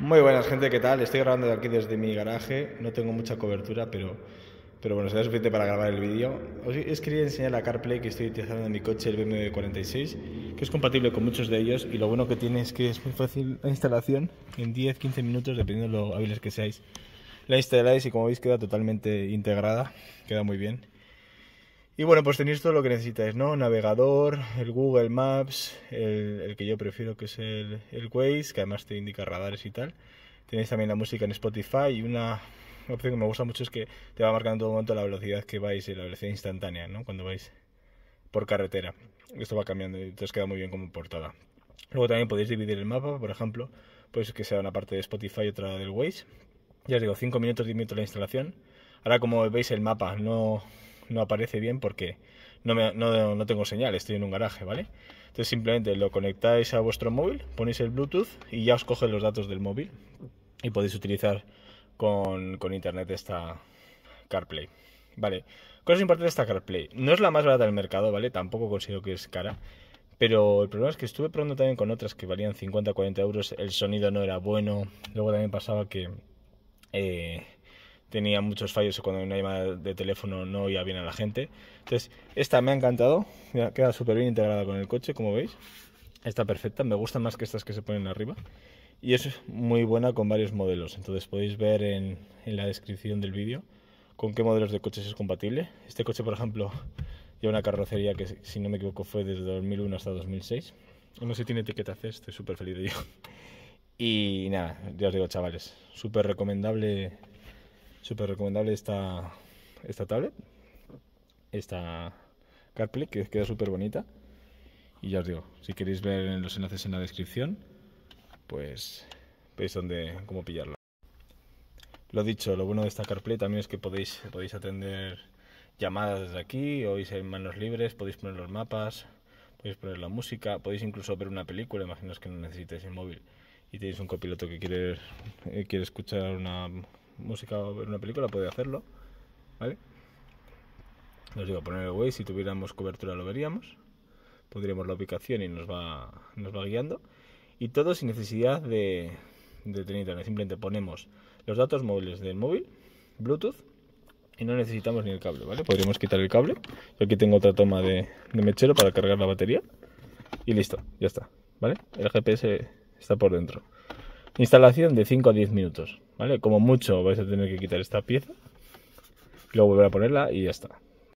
Muy buenas, gente, ¿qué tal? Estoy grabando de aquí desde mi garaje, no tengo mucha cobertura, pero, pero bueno, será suficiente para grabar el vídeo. Os quería enseñar la CarPlay que estoy utilizando en mi coche, el BMW 46, que es compatible con muchos de ellos y lo bueno que tiene es que es muy fácil la instalación, en 10-15 minutos, dependiendo de lo hábiles que seáis. La instaláis y como veis queda totalmente integrada, queda muy bien. Y bueno, pues tenéis todo lo que necesitáis, ¿no? Navegador, el Google Maps, el, que yo prefiero que es el, Waze, que además te indica radares y tal. Tenéis también la música en Spotify y una opción que me gusta mucho es que te va marcando en todo momento la velocidad que vais, y la velocidad instantánea, ¿no? Cuando vais por carretera. Esto va cambiando y entonces queda muy bien como portada. Luego también podéis dividir el mapa, por ejemplo, pues que sea una parte de Spotify y otra del Waze. Ya os digo, 5 minutos, 10 minutos la instalación. Ahora como veis el mapa no no aparece bien porque no, no, tengo señal, estoy en un garaje, ¿vale? Entonces simplemente lo conectáis a vuestro móvil, ponéis el Bluetooth y ya os coge los datos del móvil y podéis utilizar con, internet esta CarPlay. Vale, cosas importantes de esta CarPlay. No es la más barata del mercado, ¿vale? Tampoco considero que es cara. Pero el problema es que estuve probando también con otras que valían 50, 40 euros. El sonido no era bueno. Luego también pasaba que... Eh, tenía muchos fallos cuando una llamada de teléfono no oía bien a la gente. Entonces, esta me ha encantado, queda súper bien integrada con el coche, como veis. Está perfecta, me gusta más que estas que se ponen arriba. Y es muy buena con varios modelos, entonces podéis ver en, la descripción del vídeo con qué modelos de coches es compatible. Este coche, por ejemplo, lleva una carrocería que, si no me equivoco, fue desde 2001 hasta 2006. No sé si tiene etiqueta C, estoy súper feliz de ello. Y nada, ya os digo, chavales, súper recomendable súper recomendable esta, esta tablet, esta CarPlay, que queda súper bonita. Y ya os digo, si queréis ver los enlaces en la descripción, pues veis dónde, cómo pillarla. Lo dicho, lo bueno de esta CarPlay también es que podéis, podéis atender llamadas desde aquí, oís en manos libres, podéis poner los mapas, podéis poner la música, podéis incluso ver una película, imaginaos que no necesitáis el móvil y tenéis un copiloto que quiere, eh, quiere escuchar una música o ver una película, puede hacerlo, ¿vale? Os digo, poner el Waze, si tuviéramos cobertura lo veríamos, pondríamos la ubicación y nos va, va guiando, y todo sin necesidad de, de tener simplemente ponemos los datos móviles del móvil, Bluetooth, y no necesitamos ni el cable, ¿vale? Podríamos quitar el cable, yo aquí tengo otra toma de, de mechero para cargar la batería, y listo, ya está, ¿vale? El GPS está por dentro. Instalación de 5 a 10 minutos, ¿vale? Como mucho vais a tener que quitar esta pieza, luego volver a ponerla y ya está.